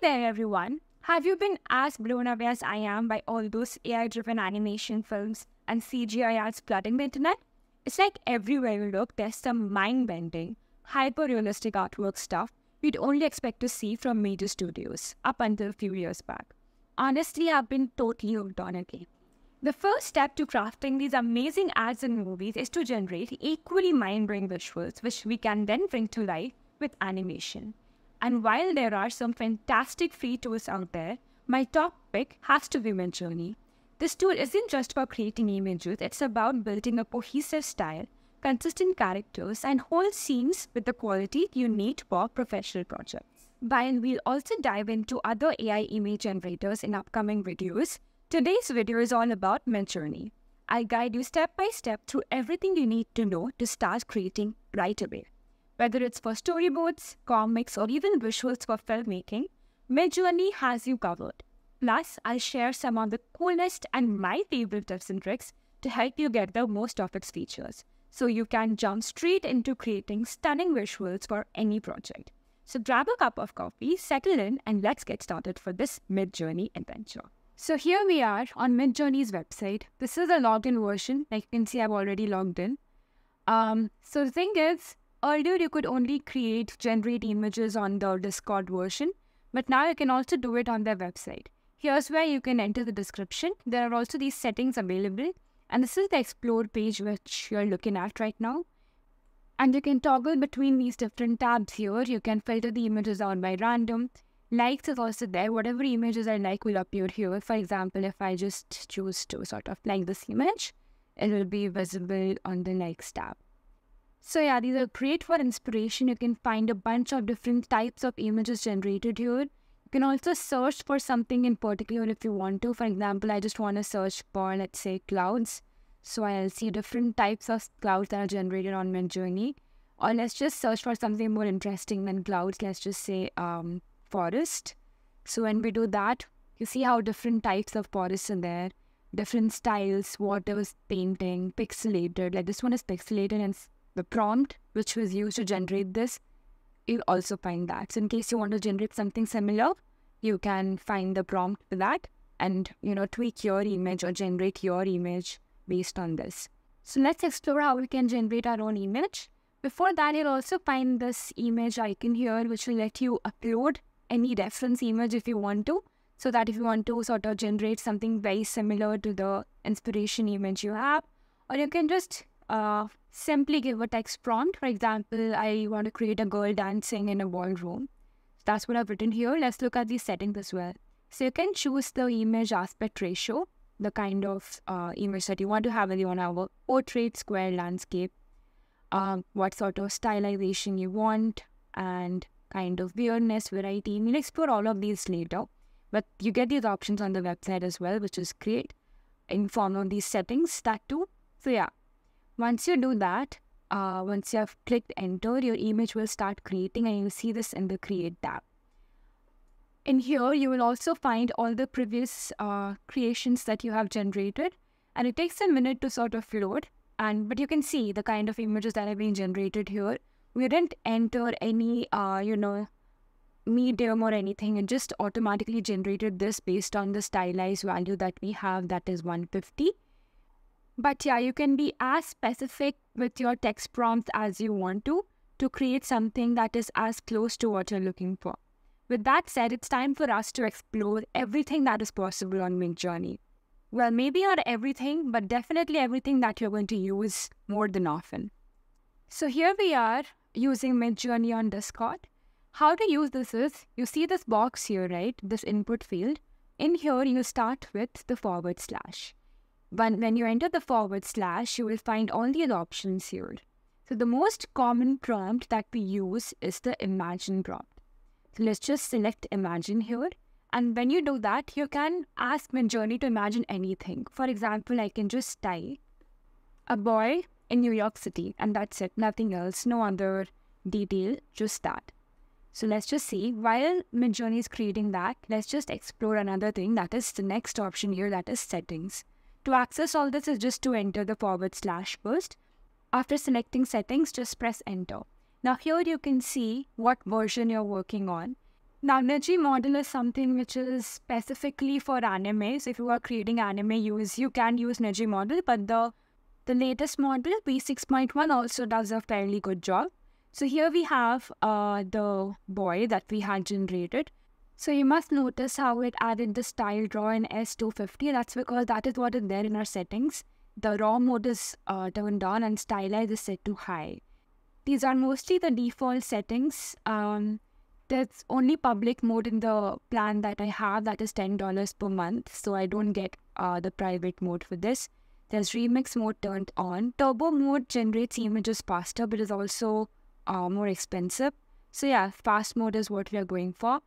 there, everyone. Have you been as blown away as I am by all those AI driven animation films and CGI ads flooding the internet? It's like everywhere you look, there's some mind bending, hyper realistic artwork stuff you would only expect to see from major studios up until a few years back. Honestly, I've been totally hooked on it. The first step to crafting these amazing ads and movies is to generate equally mind blowing visuals, which we can then bring to life with animation. And while there are some fantastic free tools out there, my top pick has to be Midjourney. This tool isn't just about creating images, it's about building a cohesive style, consistent characters, and whole scenes with the quality you need for professional projects. While we'll also dive into other AI image generators in upcoming videos, today's video is all about Midjourney. I'll guide you step by step through everything you need to know to start creating right away. Whether it's for storyboards, comics, or even visuals for filmmaking, Midjourney has you covered. Plus, I'll share some of the coolest and my favorite tips and tricks to help you get the most of its features, so you can jump straight into creating stunning visuals for any project. So grab a cup of coffee, settle in, and let's get started for this Midjourney adventure. So here we are on Midjourney's website. This is a logged in version. Like you can see, I've already logged in. Um, so the thing is, Earlier, you could only create, generate images on the Discord version, but now you can also do it on their website. Here's where you can enter the description. There are also these settings available, and this is the explore page which you're looking at right now. And you can toggle between these different tabs here. You can filter the images out by random. Likes is also there. Whatever images I like will appear here. For example, if I just choose to sort of like this image, it will be visible on the likes tab. So yeah, these are great for inspiration. You can find a bunch of different types of images generated here. You can also search for something in particular if you want to. For example, I just want to search for, let's say, clouds. So I'll see different types of clouds that are generated on my journey. Or let's just search for something more interesting than clouds. Let's just say um, forest. So when we do that, you see how different types of forests are there, different styles, water painting, pixelated. Like this one is pixelated and the prompt which was used to generate this, you'll also find that. So in case you want to generate something similar, you can find the prompt for that and, you know, tweak your image or generate your image based on this. So let's explore how we can generate our own image. Before that, you'll also find this image icon here, which will let you upload any reference image if you want to. So that if you want to sort of generate something very similar to the inspiration image you have, or you can just uh, simply give a text prompt. For example, I want to create a girl dancing in a ballroom. That's what I've written here. Let's look at the settings as well. So you can choose the image aspect ratio, the kind of uh, image that you want to have in your our portrait, square, landscape, um, what sort of stylization you want, and kind of weirdness, variety. We'll explore all of these later. But you get these options on the website as well, which is great. Inform on these settings, that too. So yeah, once you do that, uh, once you have clicked enter, your image will start creating and you see this in the create tab. In here, you will also find all the previous uh, creations that you have generated and it takes a minute to sort of load and but you can see the kind of images that have been generated here. We didn't enter any, uh, you know, medium or anything. It just automatically generated this based on the stylized value that we have that is 150. But yeah, you can be as specific with your text prompts as you want to to create something that is as close to what you're looking for. With that said, it's time for us to explore everything that is possible on Midjourney. Well, maybe not everything, but definitely everything that you're going to use more than often. So here we are using Midjourney on Discord. How to use this is, you see this box here, right? This input field. In here, you start with the forward slash. When, when you enter the forward slash, you will find all the options here. So the most common prompt that we use is the imagine prompt. So let's just select imagine here. And when you do that, you can ask Midjourney to imagine anything. For example, I can just type a boy in New York City and that's it. Nothing else, no other detail, just that. So let's just see. While Midjourney is creating that, let's just explore another thing. That is the next option here, that is settings. To access all this is just to enter the forward slash first. After selecting settings, just press enter. Now here you can see what version you're working on. Now Niji model is something which is specifically for anime. So if you are creating anime use, you can use Niji model, but the the latest model V6.1 also does a fairly good job. So here we have uh, the boy that we had generated. So you must notice how it added the style draw in S250. That's because that is what is there in our settings. The raw mode is uh, turned on and stylize is set to high. These are mostly the default settings. Um, there's only public mode in the plan that I have that is $10 per month. So I don't get uh, the private mode for this. There's remix mode turned on. Turbo mode generates images faster but is also uh, more expensive. So yeah, fast mode is what we are going for.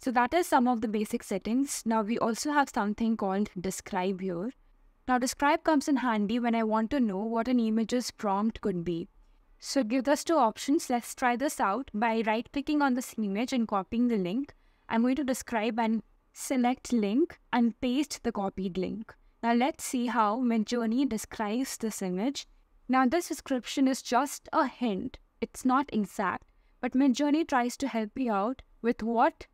So that is some of the basic settings. Now we also have something called describe here. Now describe comes in handy when I want to know what an image's prompt could be. So give us two options. Let's try this out by right clicking on this image and copying the link. I'm going to describe and select link and paste the copied link. Now let's see how Midjourney describes this image. Now this description is just a hint. It's not exact, but Midjourney tries to help you out with what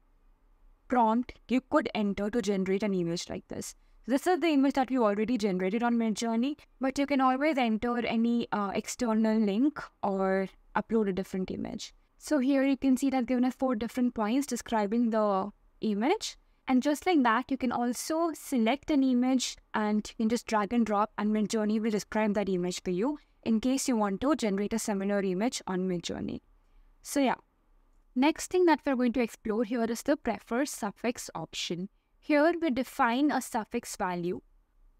prompt you could enter to generate an image like this. This is the image that we already generated on Midjourney, but you can always enter any uh, external link or upload a different image. So here you can see that given us four different points describing the image. And just like that, you can also select an image and you can just drag and drop and Midjourney will describe that image for you in case you want to generate a similar image on Midjourney. So yeah, Next thing that we're going to explore here is the prefer suffix option. Here we define a suffix value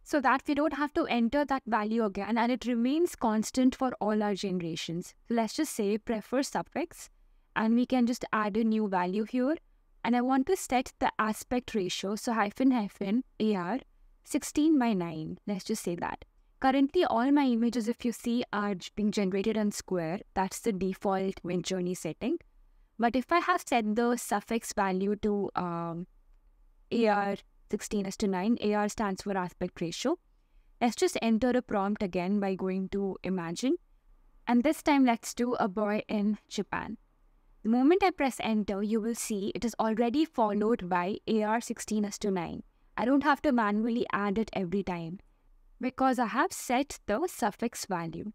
so that we don't have to enter that value again and it remains constant for all our generations. So let's just say prefer suffix and we can just add a new value here. And I want to set the aspect ratio, so hyphen hyphen AR 16 by 9. Let's just say that. Currently, all my images, if you see, are being generated on square. That's the default wind journey setting. But if I have set the suffix value to um, AR 16 is to 9, AR stands for aspect ratio. Let's just enter a prompt again by going to imagine. And this time let's do a boy in Japan. The moment I press enter, you will see it is already followed by AR 16 is to 9. I don't have to manually add it every time because I have set the suffix value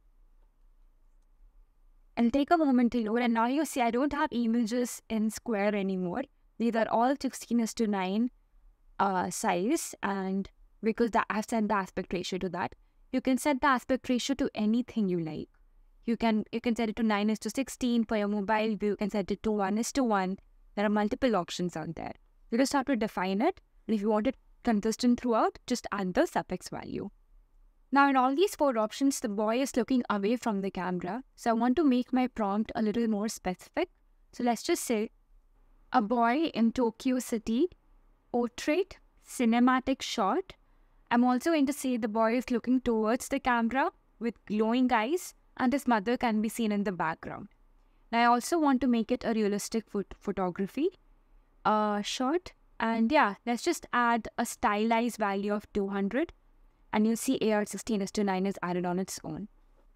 and take a moment to load. And now you see I don't have images in square anymore. These are all 16 to 9 uh, size. And because that, I've set the aspect ratio to that, you can set the aspect ratio to anything you like. You can you can set it to 9 is to 16 for your mobile view. You can set it to 1 is to 1. There are multiple options out there. You just have to define it. And if you want it consistent throughout, just add the suffix value. Now in all these four options, the boy is looking away from the camera. So I want to make my prompt a little more specific. So let's just say, a boy in Tokyo City, portrait, cinematic shot. I'm also going to say the boy is looking towards the camera with glowing eyes and his mother can be seen in the background. Now I also want to make it a realistic phot photography uh, shot. And yeah, let's just add a stylized value of 200 and you'll see AR16 is to 9 is added on its own.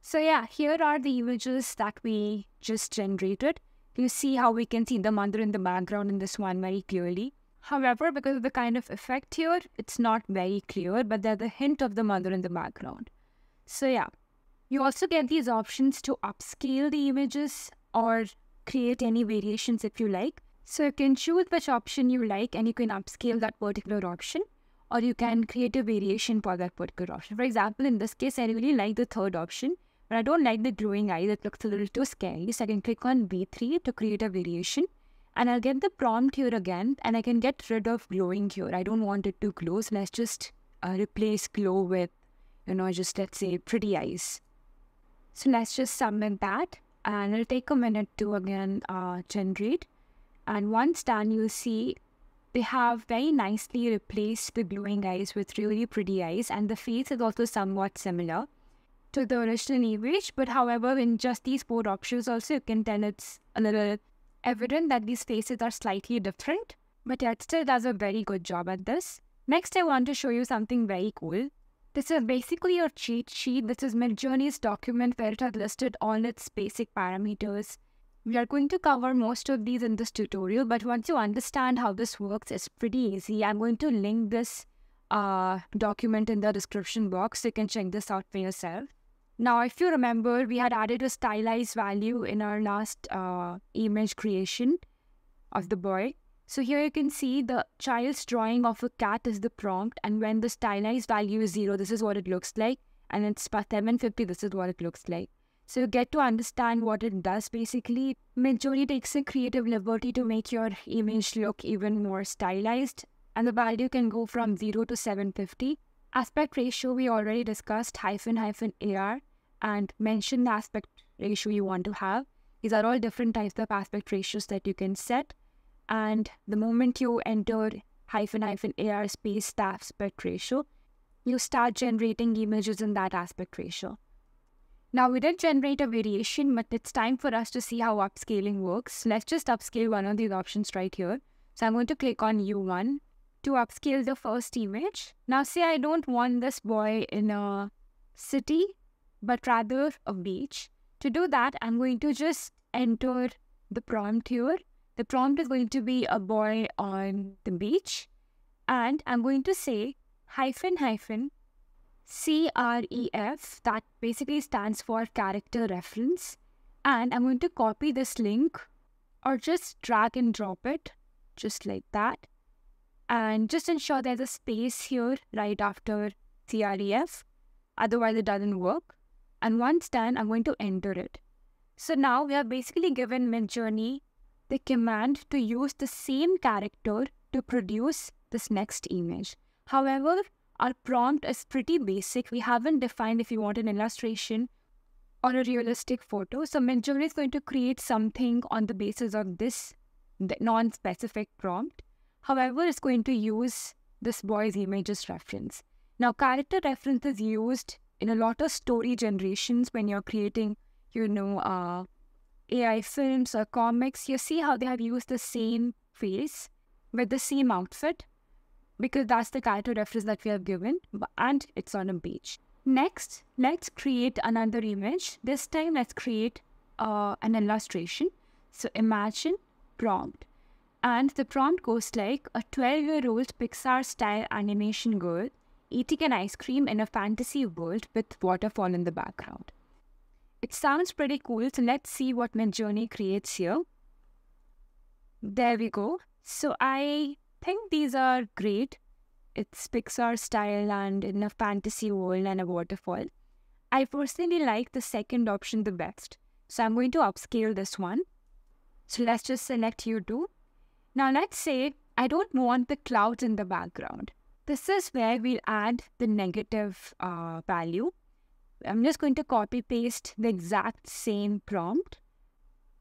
So yeah, here are the images that we just generated. You see how we can see the mother in the background in this one very clearly. However, because of the kind of effect here, it's not very clear, but there's a hint of the mother in the background. So yeah, you also get these options to upscale the images or create any variations if you like. So you can choose which option you like and you can upscale that particular option or you can create a variation for that particular option. For example, in this case, I really like the third option, but I don't like the glowing eyes that looks a little too scary. So I can click on B3 to create a variation and I'll get the prompt here again and I can get rid of glowing here. I don't want it to glow. So let's just uh, replace glow with, you know, just let's say pretty eyes. So let's just submit that and it'll take a minute to again uh, generate. And once done, you'll see they have very nicely replaced the glowing eyes with really pretty eyes, and the face is also somewhat similar to the original image. But however, in just these four options, also you can tell it's a little evident that these faces are slightly different. But yeah, it still does a very good job at this. Next, I want to show you something very cool. This is basically your cheat sheet. This is Midjourney's document where it has listed all its basic parameters we are going to cover most of these in this tutorial, but once you understand how this works, it's pretty easy. I'm going to link this uh, document in the description box. So you can check this out for yourself. Now, if you remember, we had added a stylized value in our last uh, image creation of the boy. So here you can see the child's drawing of a cat is the prompt and when the stylized value is 0, this is what it looks like. And it's 750, this is what it looks like. So you get to understand what it does basically. Midjourney takes a creative liberty to make your image look even more stylized and the value can go from 0 to 750. Aspect ratio we already discussed hyphen hyphen AR and mention the aspect ratio you want to have. These are all different types of aspect ratios that you can set. And the moment you enter hyphen hyphen AR space aspect ratio, you start generating images in that aspect ratio. Now we did generate a variation, but it's time for us to see how upscaling works. Let's just upscale one of these options right here. So I'm going to click on U1 to upscale the first image. Now say I don't want this boy in a city, but rather a beach. To do that, I'm going to just enter the prompt here. The prompt is going to be a boy on the beach. And I'm going to say hyphen hyphen CREF, that basically stands for character reference. And I'm going to copy this link or just drag and drop it, just like that. And just ensure there's a space here right after CREF, otherwise it doesn't work. And once done, I'm going to enter it. So now we have basically given Midjourney the command to use the same character to produce this next image. However, our prompt is pretty basic. We haven't defined if you want an illustration or a realistic photo. So Midjourney is going to create something on the basis of this non-specific prompt. However, it's going to use this boy's images reference. Now, character reference is used in a lot of story generations when you're creating, you know, uh, AI films or comics. You see how they have used the same face with the same outfit because that's the character reference that we have given and it's on a page. Next, let's create another image. This time, let's create uh, an illustration. So imagine prompt. And the prompt goes like a 12-year-old Pixar-style animation girl eating an ice cream in a fantasy world with waterfall in the background. It sounds pretty cool, so let's see what my journey creates here. There we go. So I think these are great. It's Pixar style and in a fantasy world and a waterfall. I personally like the second option the best. So I'm going to upscale this one. So let's just select you two. Now let's say I don't want the clouds in the background. This is where we'll add the negative uh, value. I'm just going to copy paste the exact same prompt,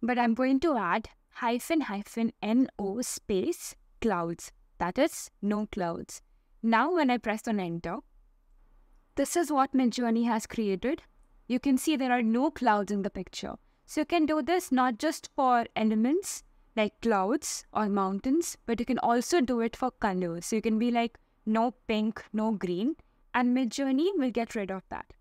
but I'm going to add hyphen hyphen NO space clouds. That is, no clouds. Now when I press on enter, this is what Midjourney has created. You can see there are no clouds in the picture. So you can do this not just for elements like clouds or mountains, but you can also do it for colors. So you can be like no pink, no green, and Midjourney will get rid of that.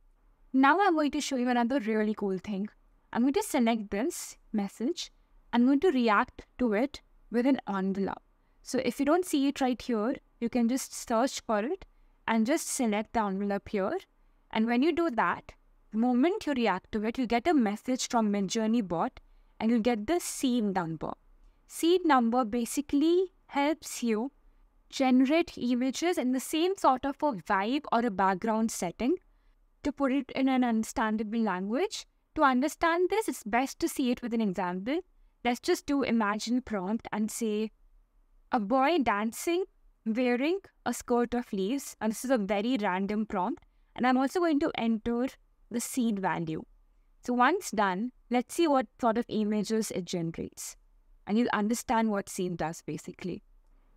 Now I'm going to show you another really cool thing. I'm going to select this message. I'm going to react to it with an envelope. So if you don't see it right here, you can just search for it and just select the envelope here. And when you do that, the moment you react to it, you get a message from Midjourney bot and you get the seed number. Seed number basically helps you generate images in the same sort of a vibe or a background setting. To put it in an understandable language, to understand this, it's best to see it with an example. Let's just do imagine prompt and say a boy dancing wearing a skirt of leaves. And this is a very random prompt. And I'm also going to enter the seed value. So once done, let's see what sort of images it generates. And you'll understand what seed does basically.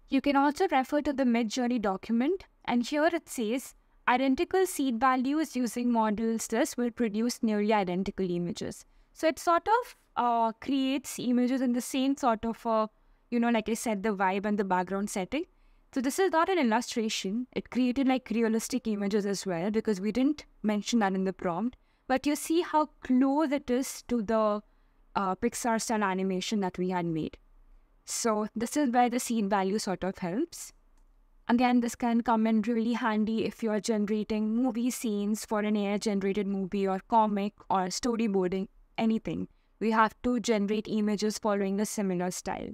You can also refer to the Midjourney document. And here it says, identical seed values using models this will produce nearly identical images. So it sort of uh, creates images in the same sort of a uh, you know, like I said, the vibe and the background setting. So this is not an illustration. It created like realistic images as well because we didn't mention that in the prompt. But you see how close it is to the uh, Pixar style animation that we had made. So this is where the scene value sort of helps. Again, this can come in really handy if you're generating movie scenes for an AI generated movie or comic or storyboarding, anything. We have to generate images following a similar style.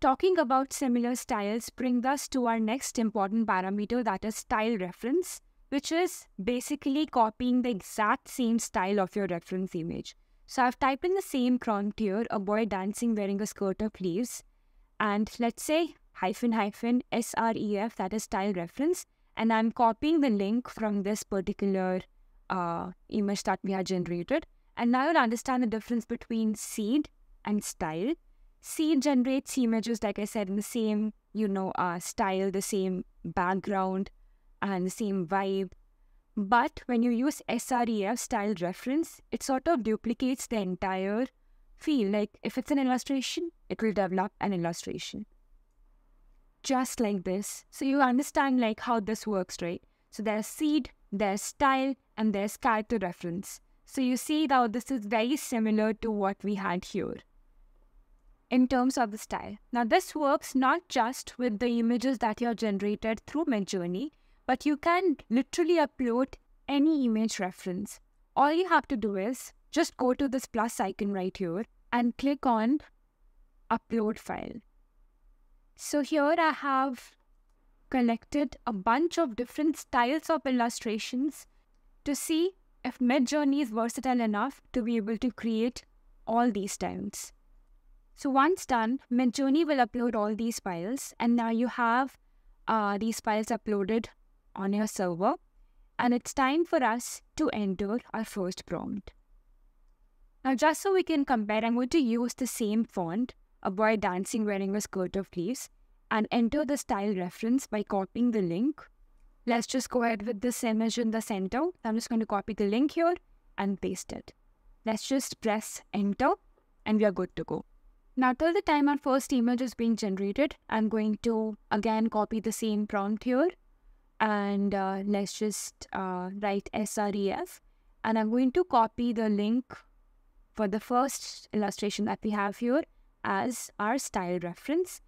Talking about similar styles brings us to our next important parameter that is style reference, which is basically copying the exact same style of your reference image. So I've typed in the same prompt here, a boy dancing wearing a skirt of leaves, and let's say hyphen hyphen SREF, that is style reference, and I'm copying the link from this particular uh, image that we have generated. And now you'll understand the difference between seed and style seed generates images, like I said, in the same, you know, uh, style, the same background, and the same vibe. But when you use SREF style reference, it sort of duplicates the entire feel. Like if it's an illustration, it will develop an illustration. Just like this. So you understand like how this works, right? So there's seed, there's style, and there's character reference. So you see now this is very similar to what we had here in terms of the style. Now, this works not just with the images that you have generated through Midjourney, but you can literally upload any image reference. All you have to do is just go to this plus icon right here and click on upload file. So here I have collected a bunch of different styles of illustrations to see if Midjourney is versatile enough to be able to create all these styles. So once done, Midjourney will upload all these files and now you have uh, these files uploaded on your server and it's time for us to enter our first prompt. Now just so we can compare, I'm going to use the same font, a boy dancing wearing a skirt of leaves and enter the style reference by copying the link. Let's just go ahead with this image in the center. I'm just going to copy the link here and paste it. Let's just press enter and we are good to go. Now till the time our first image is being generated, I'm going to again copy the same prompt here and uh, let's just uh, write sref and I'm going to copy the link for the first illustration that we have here as our style reference.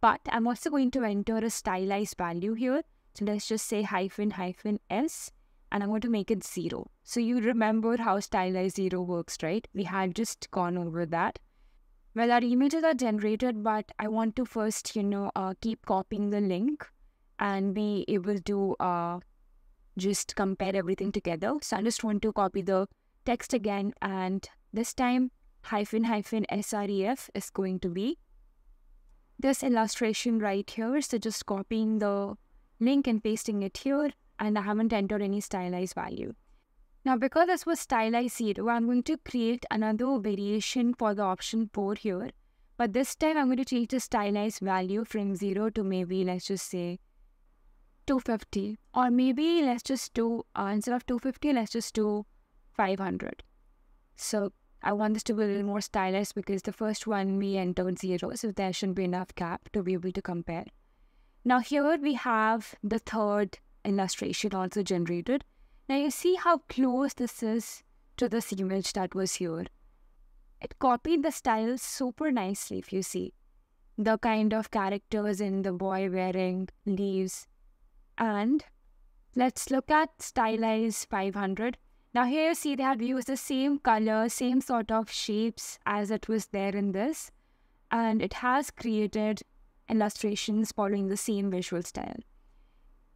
But I'm also going to enter a stylized value here. So let's just say hyphen hyphen s and I'm going to make it zero. So you remember how stylized zero works, right? We had just gone over that well, our images are generated, but I want to first, you know, uh, keep copying the link and be able to uh, just compare everything together. So I just want to copy the text again and this time hyphen hyphen SREF is going to be this illustration right here. So just copying the link and pasting it here and I haven't entered any stylized value. Now because this was stylized 0, I'm going to create another variation for the option 4 here. But this time I'm going to change the stylized value from 0 to maybe let's just say 250 or maybe let's just do uh, instead of 250 let's just do 500. So I want this to be a little more stylized because the first one we entered 0 so there shouldn't be enough gap to be able to compare. Now here we have the third illustration also generated now you see how close this is to this image that was here. It copied the style super nicely if you see. The kind of characters in the boy wearing leaves. And let's look at Stylize 500. Now here you see they have used the same color, same sort of shapes as it was there in this. And it has created illustrations following the same visual style.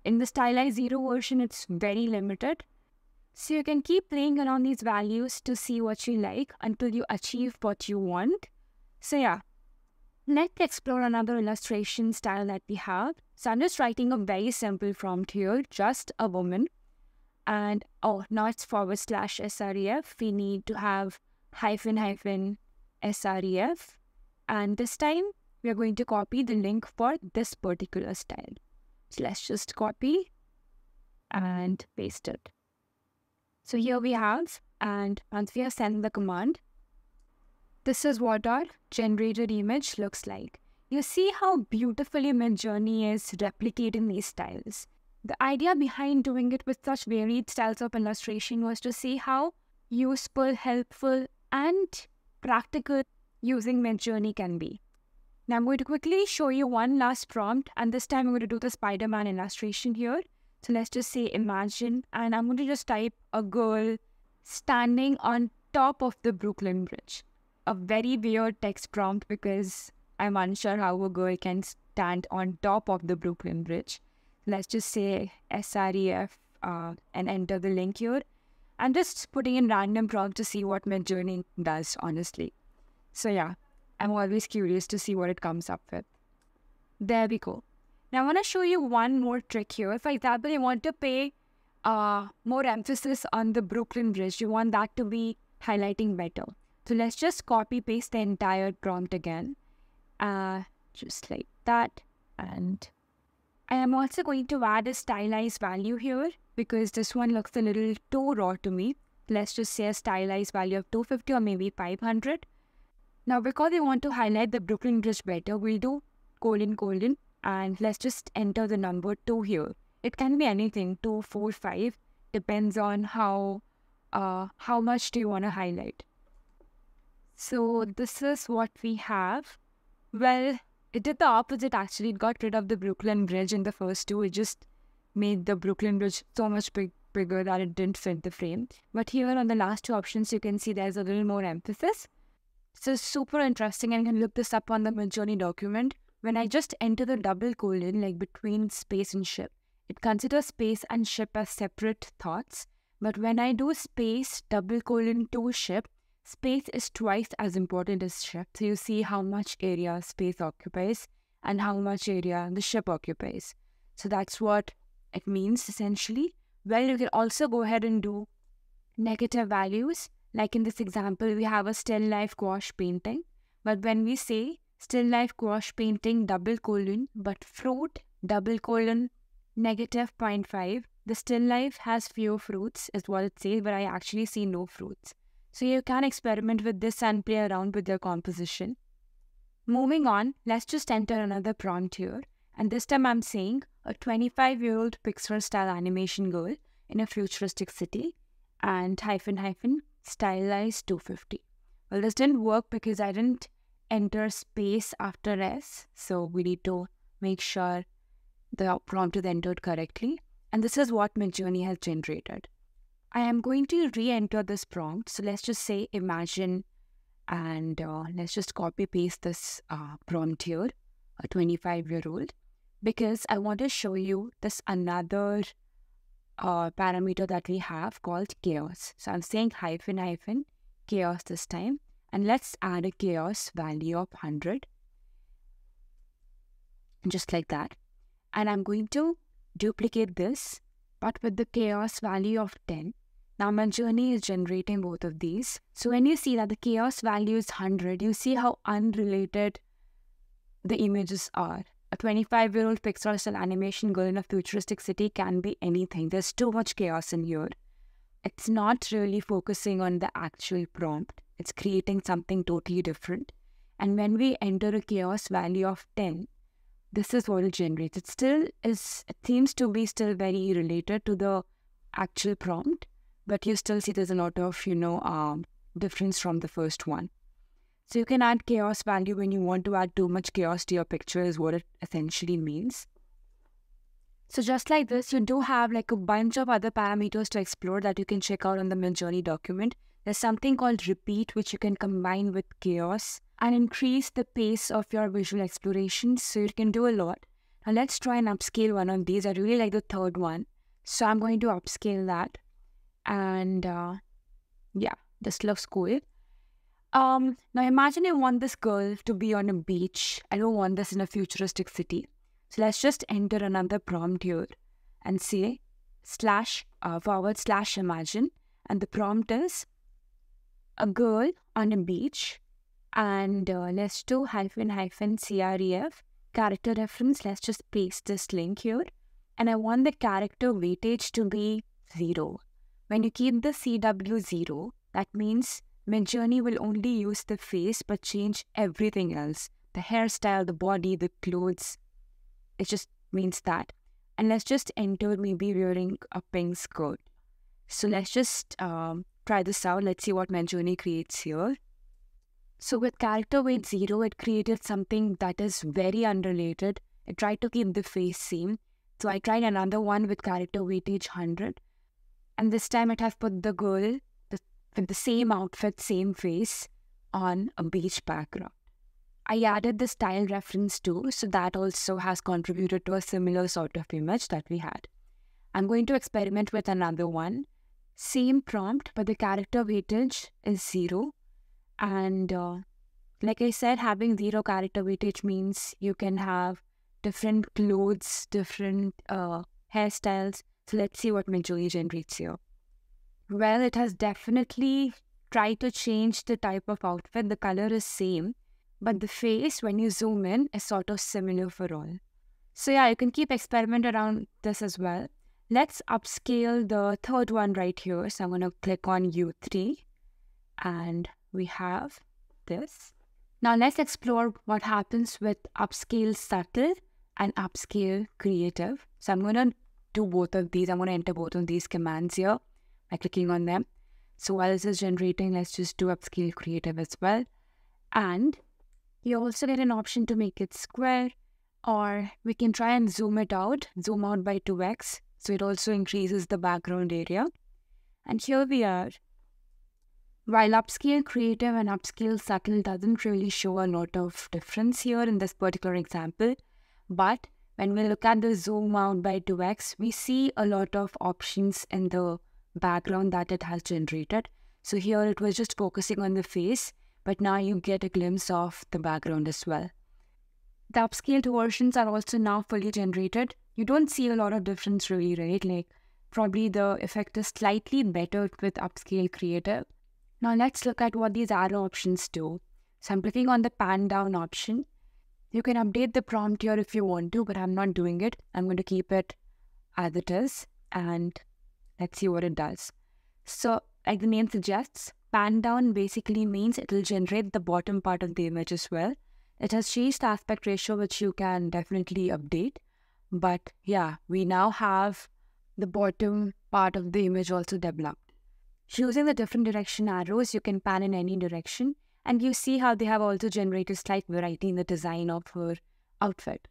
In the stylized zero version, it's very limited. So you can keep playing around these values to see what you like until you achieve what you want. So yeah, let's explore another illustration style that we have. So I'm just writing a very simple prompt here, just a woman. And oh, now it's forward slash SREF. We need to have hyphen hyphen SREF. And this time, we are going to copy the link for this particular style. So let's just copy and paste it. So here we have, and once we have sent the command, this is what our generated image looks like. You see how beautifully Midjourney is replicating these styles. The idea behind doing it with such varied styles of illustration was to see how useful, helpful, and practical using Midjourney can be. Now I'm going to quickly show you one last prompt and this time I'm going to do the Spider-Man illustration here. So let's just say imagine and I'm going to just type a girl standing on top of the Brooklyn Bridge. A very weird text prompt because I'm unsure how a girl can stand on top of the Brooklyn Bridge. Let's just say SREF uh, and enter the link here. I'm just putting in random prompts to see what my journey does, honestly. So yeah, I'm always curious to see what it comes up with. There we go. Now I want to show you one more trick here. For example, you want to pay uh, more emphasis on the Brooklyn Bridge. You want that to be highlighting better. So let's just copy paste the entire prompt again. Uh, just like that. And I am also going to add a stylized value here because this one looks a little too raw to me. Let's just say a stylized value of 250 or maybe 500. Now, because we want to highlight the Brooklyn Bridge better, we'll do colon colon and let's just enter the number 2 here. It can be anything, 2, 4, 5, depends on how, uh, how much do you want to highlight. So this is what we have. Well, it did the opposite actually. It got rid of the Brooklyn Bridge in the first two. It just made the Brooklyn Bridge so much big, bigger that it didn't fit the frame. But here on the last two options, you can see there's a little more emphasis. So super interesting and you can look this up on the Midjourney document. When I just enter the double colon, like between space and ship, it considers space and ship as separate thoughts. But when I do space, double colon to ship, space is twice as important as ship. So you see how much area space occupies and how much area the ship occupies. So that's what it means essentially. Well, you can also go ahead and do negative values like in this example, we have a still life gouache painting. But when we say still life gouache painting double colon, but fruit double colon negative 0.5, the still life has few fruits is what it says, but I actually see no fruits. So you can experiment with this and play around with your composition. Moving on, let's just enter another prompt here. And this time I'm saying a 25-year-old Pixar-style animation girl in a futuristic city and hyphen hyphen stylized 250. Well, this didn't work because I didn't enter space after S. So we need to make sure the prompt is entered correctly. And this is what Midjourney has generated. I am going to re-enter this prompt. So let's just say imagine and uh, let's just copy paste this uh, prompt here, a 25 year old, because I want to show you this another uh, parameter that we have called chaos. So I'm saying hyphen hyphen chaos this time. And let's add a chaos value of 100. Just like that. And I'm going to duplicate this, but with the chaos value of 10. Now my journey is generating both of these. So when you see that the chaos value is 100, you see how unrelated the images are. A 25 year old pixel cell animation girl in a futuristic city can be anything. There's too much chaos in here. It's not really focusing on the actual prompt, it's creating something totally different. And when we enter a chaos value of 10, this is what it generates. It still is, it seems to be still very related to the actual prompt, but you still see there's a lot of, you know, um, difference from the first one. So you can add chaos value when you want to add too much chaos to your picture is what it essentially means. So just like this, you do have like a bunch of other parameters to explore that you can check out on the Midjourney document. There's something called repeat, which you can combine with chaos and increase the pace of your visual explorations. So you can do a lot. Now let's try and upscale one of these. I really like the third one. So I'm going to upscale that. And uh, yeah, this looks cool. Um, now imagine I want this girl to be on a beach. I don't want this in a futuristic city. So let's just enter another prompt here and say slash uh, forward slash imagine. And the prompt is a girl on a beach. And uh, let's do hyphen hyphen CREF character reference. Let's just paste this link here. And I want the character weightage to be zero. When you keep the CW zero, that means Midjourney will only use the face but change everything else the hairstyle, the body, the clothes. It just means that. And let's just enter maybe wearing a pink skirt. So let's just um, try this out. Let's see what Midjourney creates here. So with character weight 0, it created something that is very unrelated. It tried to keep the face same. So I tried another one with character weightage 100. And this time it has put the girl with the same outfit, same face on a beach background. I added the style reference too, so that also has contributed to a similar sort of image that we had. I'm going to experiment with another one. Same prompt, but the character weightage is zero. And uh, like I said, having zero character weightage means you can have different clothes, different uh, hairstyles. So let's see what Manjuli generates here well, it has definitely tried to change the type of outfit. The color is same, but the face, when you zoom in, is sort of similar for all. So yeah, you can keep experiment around this as well. Let's upscale the third one right here. So I'm going to click on U3 and we have this. Now let's explore what happens with upscale subtle and upscale creative. So I'm going to do both of these. I'm going to enter both of these commands here by clicking on them. So while this is generating, let's just do upscale creative as well. And you also get an option to make it square or we can try and zoom it out, zoom out by 2x. So it also increases the background area. And here we are. While upscale creative and upscale subtle doesn't really show a lot of difference here in this particular example, but when we look at the zoom out by 2x, we see a lot of options in the background that it has generated. So here it was just focusing on the face, but now you get a glimpse of the background as well. The upscaled versions are also now fully generated. You don't see a lot of difference really, right? Like probably the effect is slightly better with upscale creative. Now let's look at what these arrow options do. So I'm clicking on the pan down option. You can update the prompt here if you want to, but I'm not doing it. I'm going to keep it as it is. And Let's see what it does. So, like the name suggests, pan down basically means it will generate the bottom part of the image as well. It has changed the aspect ratio, which you can definitely update. But yeah, we now have the bottom part of the image also developed. Using the different direction arrows, you can pan in any direction. And you see how they have also generated slight variety in the design of her outfit.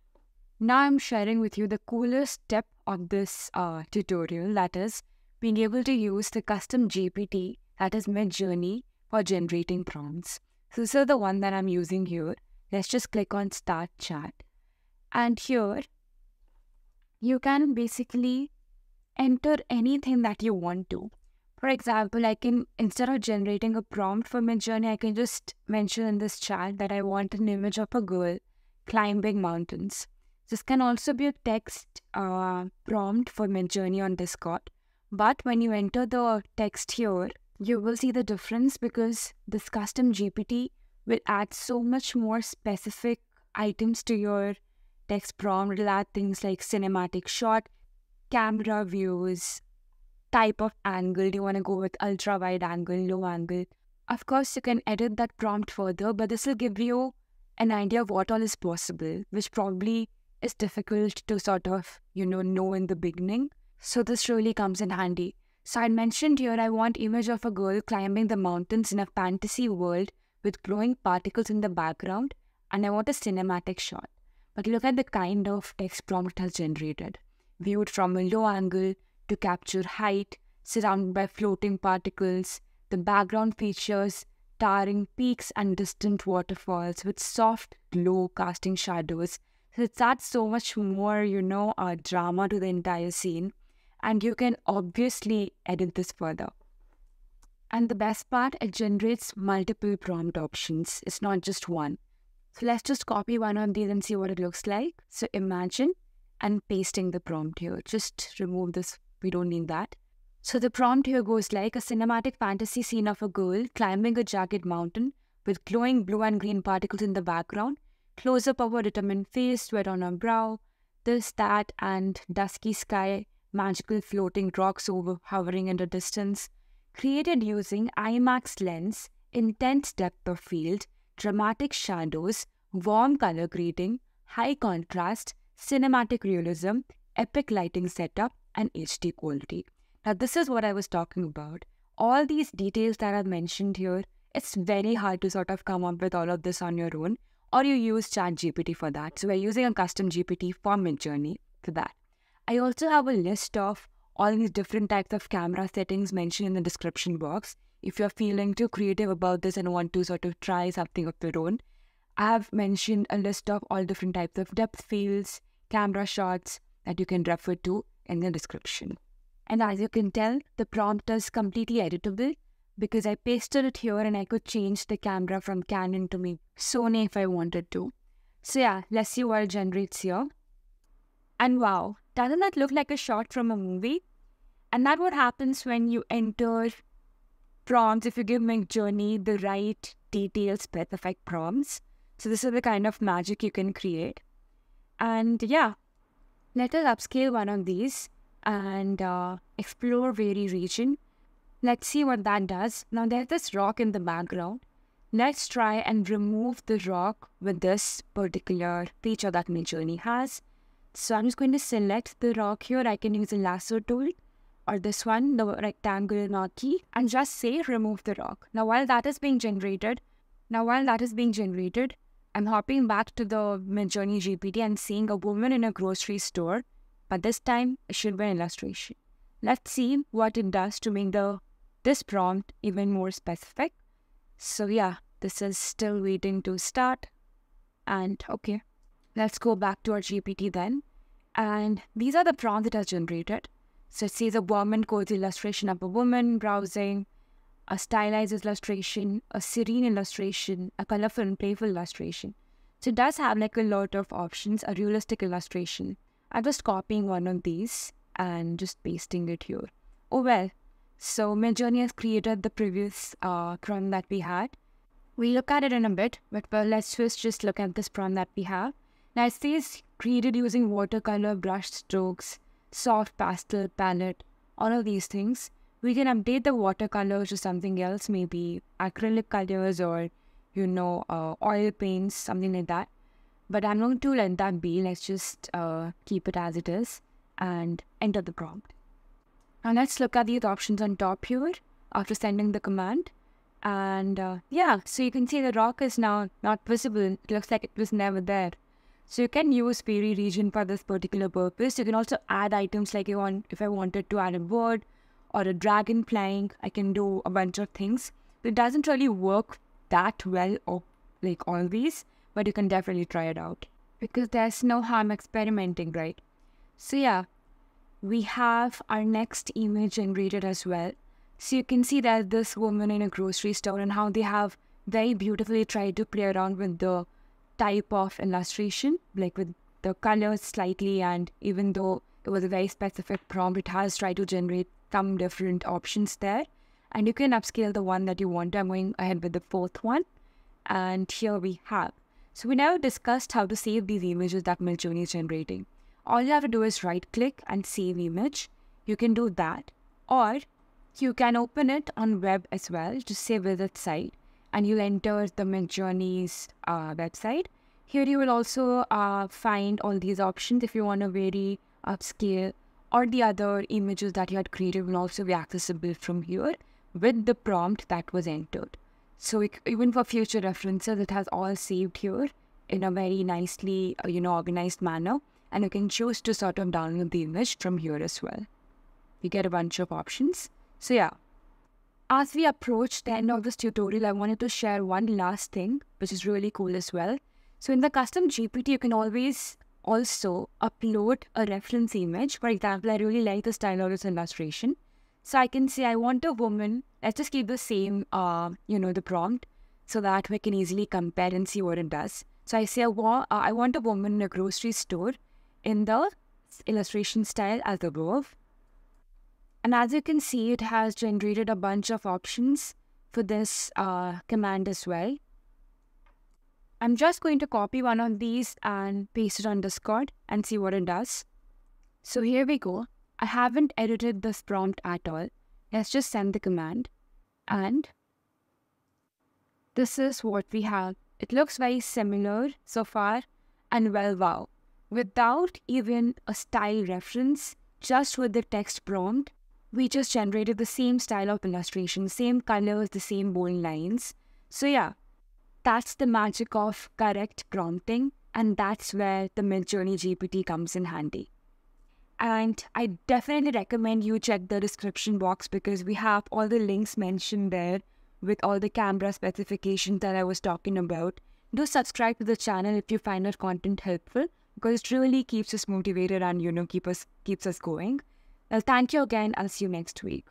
Now I'm sharing with you the coolest step of this uh, tutorial, that is being able to use the custom GPT that is mid-journey for generating prompts. So this is the one that I'm using here. Let's just click on start chat. And here, you can basically enter anything that you want to. For example, I can, instead of generating a prompt for Journey, I can just mention in this chat that I want an image of a girl climbing mountains. This can also be a text uh, prompt for Journey on Discord. But when you enter the text here, you will see the difference because this custom GPT will add so much more specific items to your text prompt. It'll add things like cinematic shot, camera views, type of angle. Do you want to go with ultra wide angle, low angle? Of course, you can edit that prompt further, but this will give you an idea of what all is possible, which probably is difficult to sort of, you know, know in the beginning. So this really comes in handy. So I mentioned here I want image of a girl climbing the mountains in a fantasy world with glowing particles in the background and I want a cinematic shot. But look at the kind of text prompt has generated. Viewed from a low angle to capture height, surrounded by floating particles, the background features towering peaks and distant waterfalls with soft glow casting shadows. So it adds so much more, you know, uh, drama to the entire scene and you can obviously edit this further. And the best part, it generates multiple prompt options. It's not just one. So let's just copy one of these and see what it looks like. So imagine and pasting the prompt here. Just remove this. We don't need that. So the prompt here goes like a cinematic fantasy scene of a girl climbing a jagged mountain with glowing blue and green particles in the background, close up of her determined face, sweat on her brow, this, that, and dusky sky magical floating rocks over hovering in the distance, created using IMAX lens, intense depth of field, dramatic shadows, warm color grading, high contrast, cinematic realism, epic lighting setup, and HD quality. Now, this is what I was talking about. All these details that I've mentioned here, it's very hard to sort of come up with all of this on your own, or you use ChatGPT for that. So, we're using a custom GPT for journey for that. I also have a list of all these different types of camera settings mentioned in the description box. If you're feeling too creative about this and want to sort of try something of your own, I have mentioned a list of all different types of depth fields, camera shots that you can refer to in the description. And as you can tell, the prompt is completely editable because I pasted it here and I could change the camera from Canon to me Sony if I wanted to. So yeah, let's see what it generates here. And wow, doesn't that look like a shot from a movie? And that what happens when you enter prompts, if you give McJourney the right detailed specific prompts. So this is the kind of magic you can create. And yeah, let us upscale one of these and uh, explore very region. Let's see what that does. Now there's this rock in the background. Let's try and remove the rock with this particular feature that MidJourney has. So I'm just going to select the rock here. I can use a lasso tool or this one, the rectangular knob key, and just say remove the rock. Now while that is being generated, now while that is being generated, I'm hopping back to the Midjourney GPT and seeing a woman in a grocery store, but this time it should be an illustration. Let's see what it does to make the this prompt even more specific. So yeah, this is still waiting to start. And okay, Let's go back to our GPT then. And these are the prompts it has generated. So it says a woman quotes illustration of a woman browsing, a stylized illustration, a serene illustration, a colorful and playful illustration. So it does have like a lot of options, a realistic illustration. I'm just copying one of these and just pasting it here. Oh well, so Midjourney has created the previous uh, prompt that we had. We'll look at it in a bit, but well, let's first just look at this prompt that we have. Now, is these created using watercolor brush strokes, soft pastel palette, all of these things. We can update the watercolors to something else, maybe acrylic colors or, you know, uh, oil paints, something like that. But I'm not going to let that be. Let's just uh, keep it as it is and enter the prompt. Now let's look at these options on top here after sending the command. And uh, yeah, so you can see the rock is now not visible. It looks like it was never there. So you can use fairy region for this particular purpose. You can also add items like you want, if I wanted to add a bird or a dragon flying, I can do a bunch of things. it doesn't really work that well or like always, but you can definitely try it out because there's no harm experimenting, right? So yeah, we have our next image generated as well. So you can see that this woman in a grocery store and how they have very beautifully tried to play around with the type of illustration, like with the colors slightly, and even though it was a very specific prompt, it has tried to generate some different options there. And you can upscale the one that you want. I'm going ahead with the fourth one. And here we have. So we now discussed how to save these images that Midjourney is generating. All you have to do is right click and save image. You can do that. Or you can open it on web as well to save with its site and you'll enter the Midjourney's uh, website. Here you will also uh, find all these options if you want to vary, upscale, or the other images that you had created will also be accessible from here with the prompt that was entered. So it, even for future references, it has all saved here in a very nicely, uh, you know, organized manner. And you can choose to sort of download the image from here as well. You get a bunch of options. So yeah, as we approach the end of this tutorial, I wanted to share one last thing, which is really cool as well. So in the custom GPT, you can always also upload a reference image. For example, I really like this style of illustration. So I can say I want a woman. Let's just keep the same, uh, you know, the prompt so that we can easily compare and see what it does. So I say I, wa uh, I want a woman in a grocery store in the illustration style as above. And as you can see, it has generated a bunch of options for this uh, command as well. I'm just going to copy one of these and paste it on Discord and see what it does. So here we go. I haven't edited this prompt at all. Let's just send the command. And this is what we have. It looks very similar so far and well wow. Without even a style reference, just with the text prompt, we just generated the same style of illustration, same colors, the same bold lines. So yeah, that's the magic of correct prompting and that's where the Midjourney GPT comes in handy. And I definitely recommend you check the description box because we have all the links mentioned there with all the camera specifications that I was talking about. Do subscribe to the channel if you find our content helpful because it really keeps us motivated and you know keep us keeps us going. Well, thank you again. I'll see you next week.